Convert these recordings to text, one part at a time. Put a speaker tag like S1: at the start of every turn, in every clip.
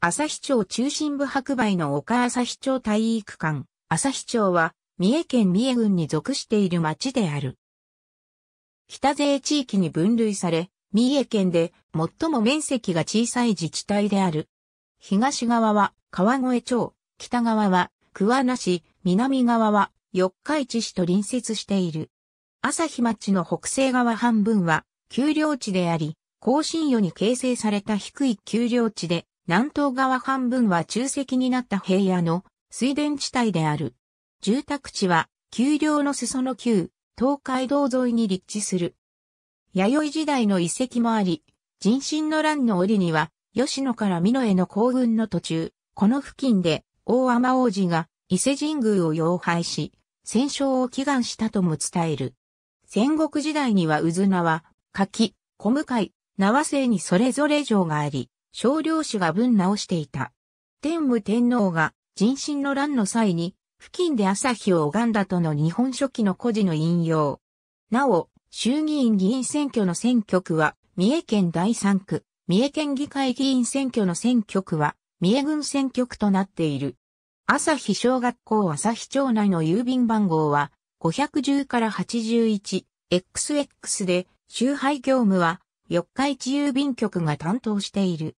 S1: 朝日町中心部白梅の丘朝日町体育館、朝日町は、三重県三重郡に属している町である。北勢地域に分類され、三重県で最も面積が小さい自治体である。東側は川越町、北側は桑名市、南側は四日市市と隣接している。朝日町の北西側半分は丘陵地であり、甲信与に形成された低い丘陵地で、南東側半分は中石になった平野の水田地帯である。住宅地は、丘陵の裾の旧、東海道沿いに立地する。弥生時代の遺跡もあり、人心の乱の折には、吉野から美濃への行軍の途中、この付近で、大天王子が伊勢神宮を要拝し、戦勝を祈願したとも伝える。戦国時代には渦縄、柿、小向い、縄生にそれぞれ城があり、少量氏が分直していた。天武天皇が人心の乱の際に、付近で朝日を拝んだとの日本書紀の故事の引用。なお、衆議院議員選挙の選挙区は、三重県第三区、三重県議会議員選挙の選挙区は、三重郡選挙区となっている。朝日小学校朝日町内の郵便番号は、510から81、XX で、集配業務は、四日市郵便局が担当している。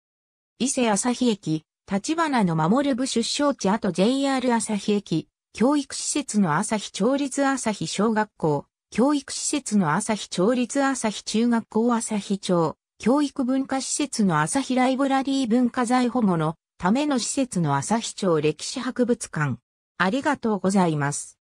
S1: 伊勢朝日駅、立花の守る部出生地跡 JR 朝日駅、教育施設の朝日町立朝日小学校、教育施設の朝日町立朝日中学校朝日町、教育文化施設の朝日ライブラリー文化財保護のための施設の朝日町歴史博物館。ありがとうございます。